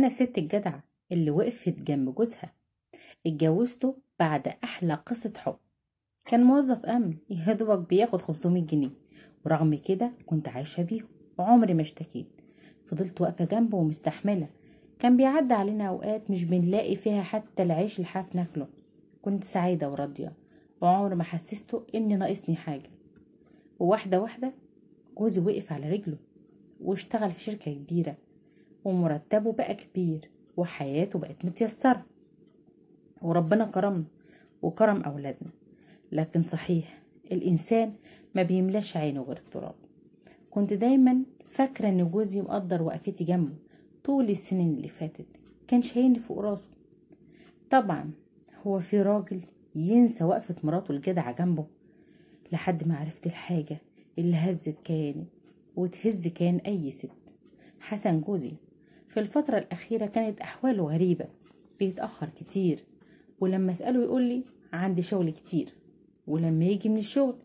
أنا الست الجدعة اللي وقفت جنب جوزها اتجوزته بعد أحلى قصة حب كان موظف أمن يهدوك بياخد 500 جنيه ورغم كده كنت عايشة بيهم وعمري ما اشتكيت فضلت واقفة جنبه ومستحملة كان بيعدي علينا أوقات مش بنلاقي فيها حتى العيش الحاف ناكله كنت سعيدة وراضية وعمر ما حسسته إن ناقصني حاجة وواحدة واحدة جوزي وقف على رجله واشتغل في شركة كبيرة ومرتبه بقى كبير وحياته بقت متيسرة وربنا كرمنا وكرم أولادنا لكن صحيح الإنسان ما بيملاش عينه غير التراب كنت دايما فاكرة إن جوزي مقدر وقفتي جنبه طول السنين اللي فاتت كان شايلني فوق راسه طبعا هو في راجل ينسى وقفة مراته الجدعة جنبه لحد ما عرفت الحاجة اللي هزت كياني وتهز كيان أي ست حسن جوزي في الفترة الأخيرة كانت أحواله غريبة بيتأخر كتير ولما أسأله يقول لي عندي شغل كتير ولما يجي من الشغل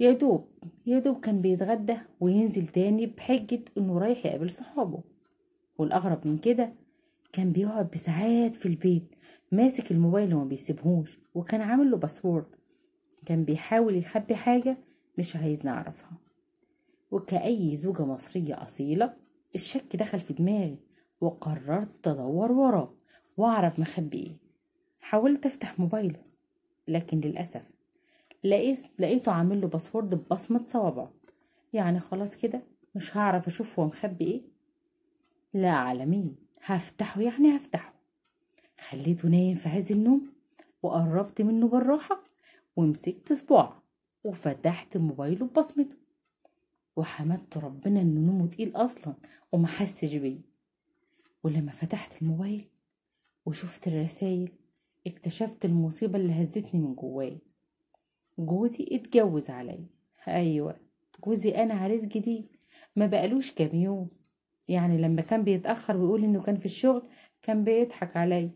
يا دوب يا دوب كان بيتغدى وينزل تاني بحجة إنه رايح يقابل صحابه والأغرب من كده كان بيقعد بساعات في البيت ماسك الموبايل وما بيسيبهوش وكان عامل له باسورد كان بيحاول يخبي حاجة مش عايز نعرفها وكأي زوجة مصرية أصيلة الشك دخل في دماغي وقررت أدور وراه وأعرف مخبي إيه حاولت أفتح موبايله لكن للأسف لقيت لقيته عامل له باسورد ببصمة صوابعه يعني خلاص كده مش هعرف أشوف هو مخبي إيه لا على مين هفتحه يعني هفتحه خليته نايم في عز النوم وقربت منه بالراحة ومسكت صباعه وفتحت موبايله ببصمته وحمدت ربنا انه نومه تقيل اصلا وما حسش بيا ولما فتحت الموبايل وشفت الرسايل اكتشفت المصيبة اللي هزتني من جوايا جوزي اتجوز عليا ايوه جوزي انا عريس جديد ما بقالوش كام يوم يعني لما كان بيتأخر ويقول انه كان في الشغل كان بيضحك عليا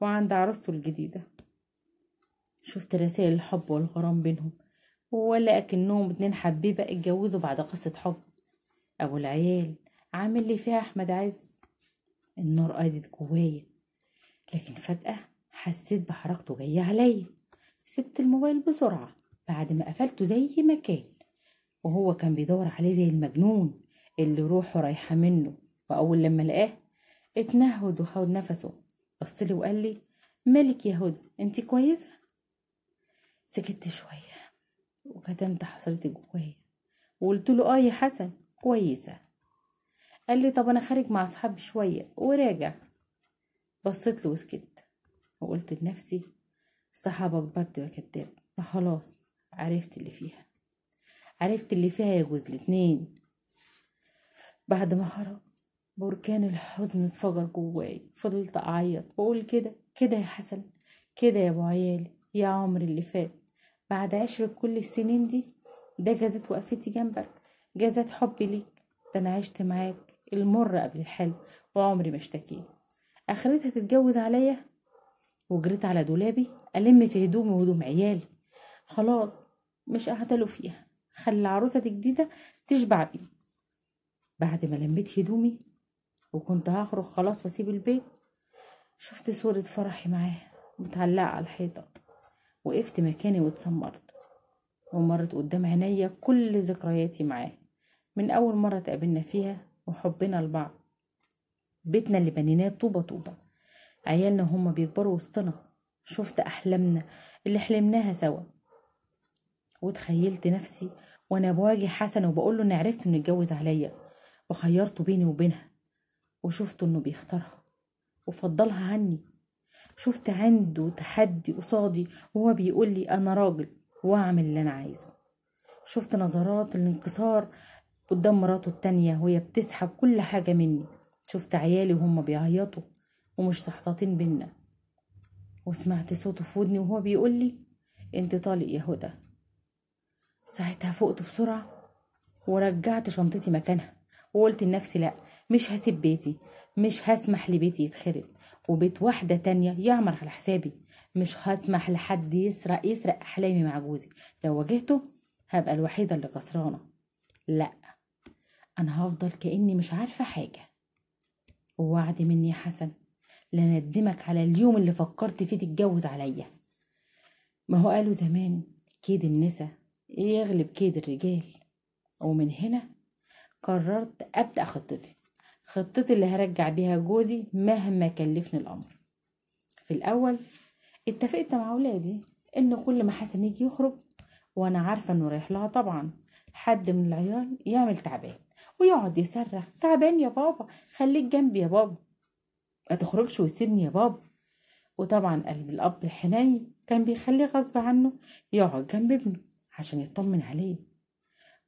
وعند عروسته الجديدة شفت رسائل الحب والغرام بينهم ولا أكنهم اتنين حبيبة اتجوزوا بعد قصة حب أبو العيال عامل لي فيها أحمد عز النار قادت جوايا لكن فجأة حسيت بحركته جاية عليا سبت الموبايل بسرعة بعد ما قفلته زي ما كان وهو كان بيدور عليه زي المجنون اللي روحه رايحة منه وأول لما لقاه اتنهد وخد نفسه بصلي وقال لي مالك يا هدى انت كويسة سكت شوية وكتمت حصلتي جوايا وقلت له اه يا حسن كويسه قال لي طب انا خارج مع اصحابي شويه وراجع بصيت له وسكت وقلت لنفسي صحابك برد يا كداب ما خلاص عرفت اللي فيها عرفت اللي فيها يا جوز الاتنين بعد ما خرج بركان الحزن اتفجر جواي فضلت اعيط واقول كده كده يا حسن كده يا ابو عيالي يا عمر اللي فات بعد عشر كل السنين دي ده جازت وقفتي جنبك جازت حبي ليك ده انا عشت معاك المر قبل الحلو وعمري ما اشتكيت اخرتها تتجوز عليا وجريت على دولابي الم في هدومي وهدوم عيالي خلاص مش اعتلوا فيها خلي العروسه الجديده تشبع بيه بعد ما لميت هدومي وكنت هخرج خلاص واسيب البيت شفت صوره فرحي معاه متعلقه على الحيطه وقفت مكاني واتسمرت ومرت قدام عينيا كل ذكرياتي معاه من أول مرة اتقابلنا فيها وحبنا لبعض بيتنا اللي بنيناه طوبة طوبة عيالنا هما بيكبروا وسطنا شفت أحلامنا اللي حلمناها سوا وتخيلت نفسي وأنا بواجه حسن وبقول له إن عرفت إنه يتجوز عليا وخيرته بيني وبينها وشفته إنه بيختارها وفضلها عني شفت عنده تحدي قصادي وهو بيقول لي انا راجل واعمل اللي انا عايزه شفت نظرات الانكسار قدام مراته التانية وهي بتسحب كل حاجة مني شفت عيالي وهم بيعيطوا ومش سحطاطين بينا وسمعت صوته في ودني وهو بيقول لي انت طالق يا هدى ساعتها فقت بسرعة ورجعت شنطتي مكانها وقلت لنفسي لأ مش هسيب بيتي مش هسمح لبيتي يتخرب وبيت واحدة تانية يعمر على حسابي مش هسمح لحد يسرق يسرق أحلامي مع جوزي لو واجهته هبقى الوحيدة اللي خسرانة لأ أنا هفضل كأني مش عارفة حاجة ووعد مني يا حسن لندمك على اليوم اللي فكرت فيه تتجوز عليا ما هو قالوا زمان كيد النسا يغلب كيد الرجال ومن هنا قررت أبدأ خطتي خطتي اللي هرجع بيها جوزي مهما كلفني الأمر في الأول اتفقت مع ولادي إن كل ما حسن يجي يخرج وأنا عارفة إنه رايح لها طبعا حد من العيال يعمل تعبان ويقعد يصرخ تعبان يا بابا خليك جنبي يا بابا ما تخرجش وسيبني يا بابا وطبعا قلب الأب الحنين كان بيخليه غصب عنه يقعد جنب ابنه عشان يطمن عليه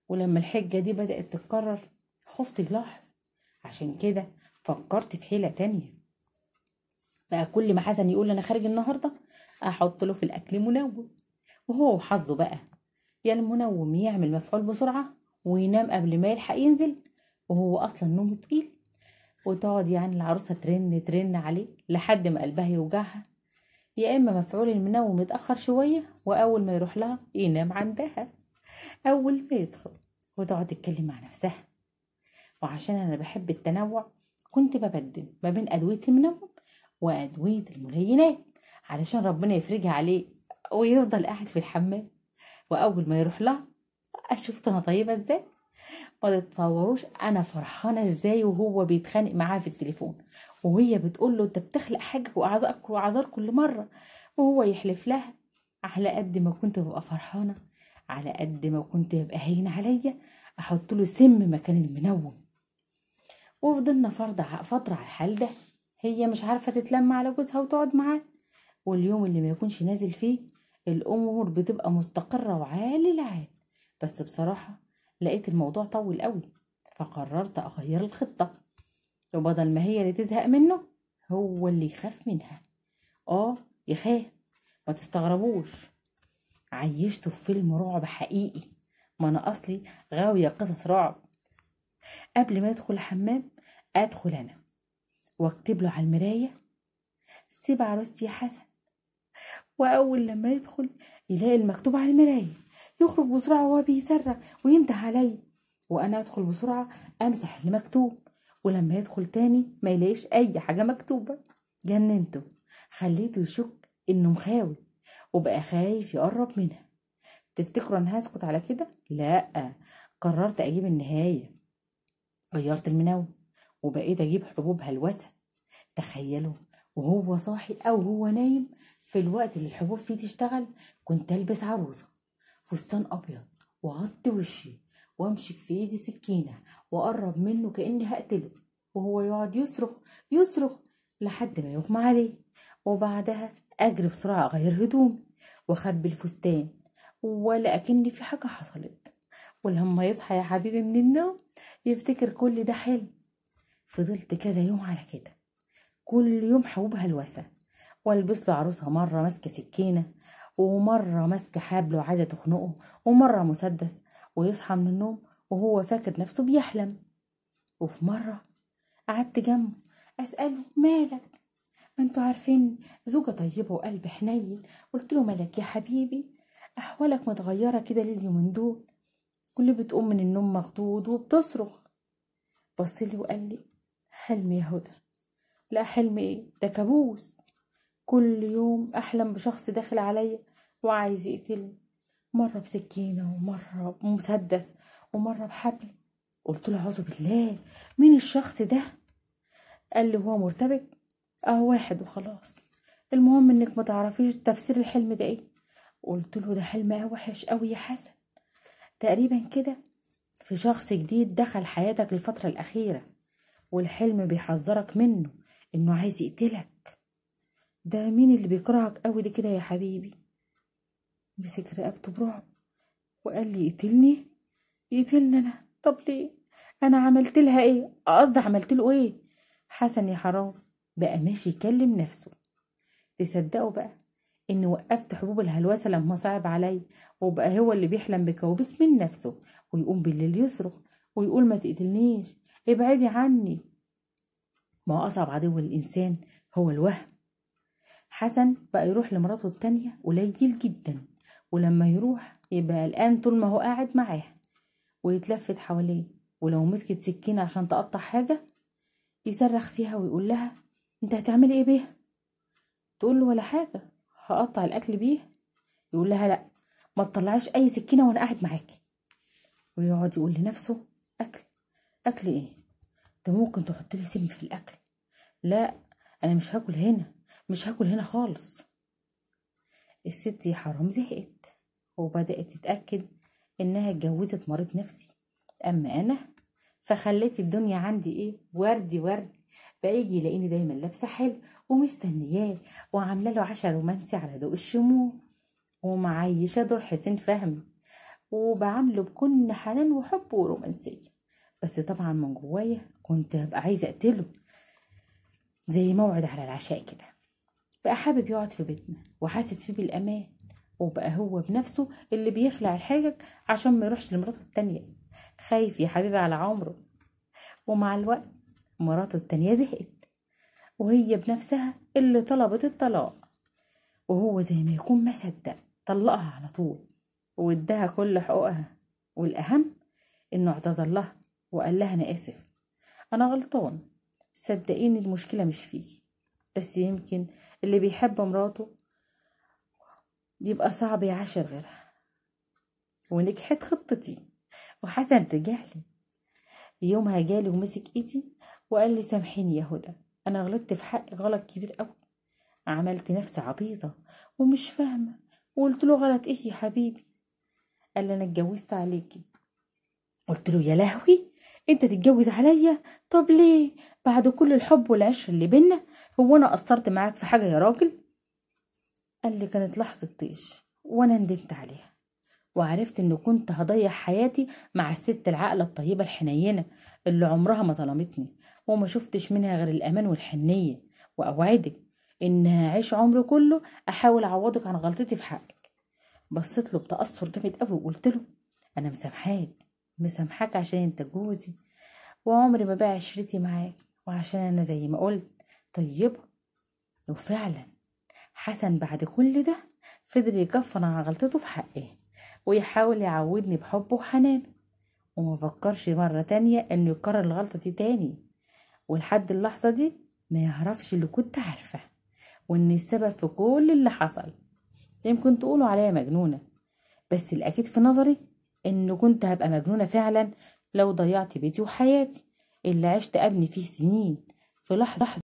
ولما الحجة دي بدأت تتكرر خفت يلاحظ عشان كده فكرت في حيلة تانية بقى كل ما حسن يقول انا خارج النهاردة احط له في الاكل منوم وهو وحظه بقى يا يعني المنوم يعمل مفعول بسرعة وينام قبل ما يلحق ينزل وهو اصلا نومه تقيل وتقعد يعني العروسة ترن ترن عليه لحد ما قلبها يوجعها يا اما مفعول المنوم يتأخر شوية واول ما يروح لها ينام عندها اول ما يدخل وتقعد تتكلم مع نفسها وعشان أنا بحب التنوع كنت ببدل ما بين أدوية المنوم وأدوية الملينات علشان ربنا يفرجها عليه ويفضل قاعد في الحمام وأول ما يروح لها اشوف أنا طيبة إزاي ما تتصوروش أنا فرحانة إزاي وهو بيتخانق معاها في التليفون وهي بتقول له أنت بتخلق حاجة وأعذارك وأعذار كل مرة وهو يحلف لها على قد ما كنت ببقى فرحانة على قد ما كنت ببقى هين عليا أحط له سم مكان المنوم وفضلنا فترة على الحال ده هي مش عارفة تتلم على جوزها وتقعد معاه واليوم اللي ما يكونش نازل فيه الأمور بتبقى مستقرة وعالي العال بس بصراحة لقيت الموضوع طول قوي فقررت أغير الخطة وبدل ما هي اللي تزهق منه هو اللي يخاف منها اه يخاف ما تستغربوش عيشته في فيلم رعب حقيقي ما انا اصلي غاويه قصص رعب قبل ما يدخل الحمام ادخل انا واكتب له على المرايه سيب عروستي يا حسن واول لما يدخل يلاقي المكتوب على المرايه يخرج بسرعه وهو بيسرع وينده عليا وانا ادخل بسرعه امسح المكتوب ولما يدخل تاني ما يلاقيش اي حاجه مكتوبه جننته خليته يشك انه مخاوي وبقى خايف يقرب منها تفتكروا انها هسكت على كده لا قررت اجيب النهايه غيرت المنوم وبقيت أجيب حبوب هلوسة تخيلوا وهو صاحي أو هو نايم في الوقت اللي الحبوب فيه تشتغل كنت ألبس عروسة فستان أبيض وغطي وشي وامشي في ايدي سكينه واقرب منه كاني هقتله وهو يقعد يصرخ يصرخ لحد ما يغمى عليه وبعدها اجري بسرعه اغير هدومي واخبي الفستان ولا اكن في حاجه حصلت ولما يصحى يا حبيبي من النوم يفتكر كل ده حلم فضلت كذا يوم على كده كل يوم حبوبها الوسع والبس له عروسها مرة ماسكة سكينة ومرة ماسكة حبل وعايزة تخنقه ومرة مسدس ويصحى من النوم وهو فاكر نفسه بيحلم وفي مرة قعدت جنبه أسأله مالك ما انتوا عارفين زوجة طيبة وقلب حنين قلت له مالك يا حبيبي أحوالك متغيرة كده لليومين دول واللي بتقوم من النوم مخدود وبتصرخ بصلي وقال لي حلم يا هدى لا حلم ايه ده كابوس كل يوم احلم بشخص داخل عليا وعايز يقتلني مرة بسكينة ومرة بمسدس ومرة بحبل قلت له اعوذ بالله مين الشخص ده قال لي هو مرتبك اه واحد وخلاص المهم انك ما تعرفيش تفسير الحلم ده ايه قلت له ده حلم وحش قوي يا حسن تقريبا كده في شخص جديد دخل حياتك الفترة الأخيرة والحلم بيحذرك منه إنه عايز يقتلك ده مين اللي بيكرهك قوي ده كده يا حبيبي مسك رقبته برعب وقال لي يقتلني يقتلني أنا طب ليه أنا عملت لها إيه قصدي عملت له إيه حسن يا حرام بقى ماشي يكلم نفسه تصدقوا بقى إن وقفت حبوب الهلوسة لما صعب عليا وبقى هو اللي بيحلم بكوابيس من نفسه ويقوم بالليل يصرخ ويقول ما تقتلنيش ابعدي عني ما هو أصعب عدو للإنسان هو الوهم حسن بقى يروح لمراته التانية قليل جدا ولما يروح يبقى قلقان طول ما هو قاعد معاها ويتلفت حواليه ولو مسكت سكينة عشان تقطع حاجة يصرخ فيها ويقول لها انت هتعملي ايه بيها تقول له ولا حاجة هقطع الاكل بيه يقول لها لا ما تطلعيش اي سكينه وانا قاعد معاكي ويقعد يقول لنفسه اكل اكل ايه ده ممكن تحط لي سم في الاكل لا انا مش هاكل هنا مش هاكل هنا خالص الست يا حرام زهقت وبدات تتاكد انها اتجوزت مريض نفسي اما انا فخليت الدنيا عندي ايه وردي وردي باجي لاني دايما لابسه حلو ومستنياه وعامله له عشاء رومانسي على ذوق الشموع ومعيشه دور حسين فهمي وبعامله بكل حنان وحب ورومانسيه بس طبعا من جوايا كنت هبقى عايزه اقتله زي موعد على العشاء كده بقى حابب يقعد في بيتنا وحاسس فيه بالامان وبقى هو بنفسه اللي بيخلع الحاجك عشان ما يروحش لمراته التانية خايف يا حبيبي على عمره ومع الوقت مراته التانية زهقت وهي بنفسها اللي طلبت الطلاق وهو زي ما يكون ما صدق طلقها على طول واداها كل حقوقها والأهم إنه اعتذر لها وقال لها أنا آسف أنا غلطان صدقيني المشكلة مش فيكي بس يمكن اللي بيحب مراته يبقى صعب يعاشر غيرها ونجحت خطتي وحسن رجع لي يومها جالي ومسك ايدي وقال لي سامحيني يا هدى أنا غلطت في حقي غلط كبير أوي عملت نفسي عبيطة ومش فاهمة وقلت له غلط إيه يا حبيبي قال لي أنا اتجوزت عليكي قلت له يا لهوي انت تتجوز عليا طب ليه بعد كل الحب والعشر اللي بينا هو انا قصرت معاك في حاجه يا راجل قال لي كانت لحظه طيش وانا ندمت عليها وعرفت ان كنت هضيع حياتي مع الست العاقله الطيبه الحنينه اللي عمرها ما ظلمتني وما شفتش منها غير الامان والحنيه واوعدك ان هعيش عمري كله احاول اعوضك عن غلطتي في حقك بصيت له بتاثر جامد قوي وقلت له انا مسامحاك مسامحاك عشان انت جوزي وعمري ما باع عشرتي معاك وعشان انا زي ما قلت طيبه وفعلا حسن بعد كل ده فضل يكفر عن غلطته في حقه ويحاول يعودني بحبه وحنانه وما فكرش مرة تانية انه يكرر الغلطة دي تاني ولحد اللحظة دي ما يعرفش اللي كنت عارفة وان السبب في كل اللي حصل يمكن تقولوا عليا مجنونة بس الأكيد في نظري إن كنت هبقى مجنونة فعلا لو ضيعت بيتي وحياتي اللي عشت أبني فيه سنين في لحظة